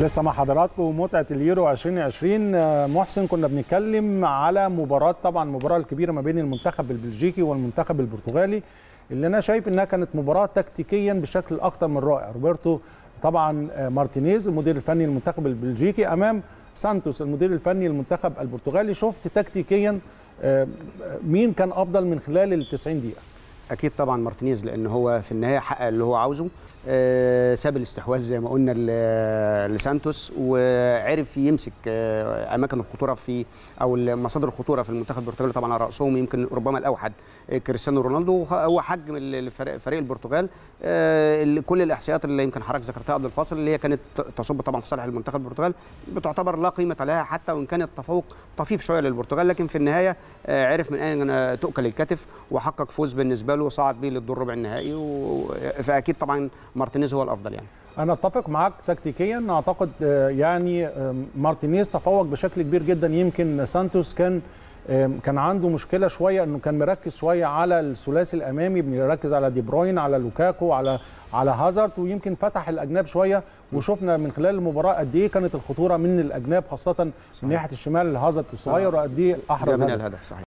لسه مع حضراتكم متعه اليورو 2020 آه، محسن كنا بنتكلم على مباراه طبعا المباراه الكبيره ما بين المنتخب البلجيكي والمنتخب البرتغالي اللي انا شايف انها كانت مباراه تكتيكيا بشكل اكثر من رائع روبرتو طبعا آه، مارتينيز المدير الفني للمنتخب البلجيكي امام سانتوس المدير الفني للمنتخب البرتغالي شفت تكتيكيا آه، مين كان افضل من خلال ال 90 دقيقه اكيد طبعا مارتينيز لان هو في النهايه حقق اللي هو عاوزه آه، ساب الاستحواذ زي ما قلنا لسانتوس وعرف يمسك آه، اماكن الخطوره في او مصادر الخطوره في المنتخب البرتغالي طبعا على راسهم يمكن ربما الاوحد آه، كريستيانو رونالدو هو حجم فريق البرتغال كل الاحصائيات اللي يمكن حضرتك ذكرتها قبل الفاصل اللي هي كانت تصب طبعا في صالح المنتخب البرتغال بتعتبر لا قيمه لها حتى وان كان التفوق طفيف شويه للبرتغال لكن في النهايه عرف من اين تؤكل الكتف وحقق فوز بالنسبه السؤال وصعد بيه للدور ربع النهائي و... فاكيد طبعا مارتينيز هو الافضل يعني انا اتفق معاك تكتيكيا اعتقد آه، يعني مارتينيز تفوق بشكل كبير جدا يمكن سانتوس كان كان عنده مشكله شويه انه كان مركز شويه على الثلاثي الامامي بيركز على دي بروين على لوكاكو على على هازارد ويمكن فتح الاجناب شويه وشفنا من خلال المباراه قد ايه كانت الخطوره من الاجناب خاصه صحيح. من ناحيه الشمال هازارد الصغير آه. وقد ايه احرز من الهدف صحيح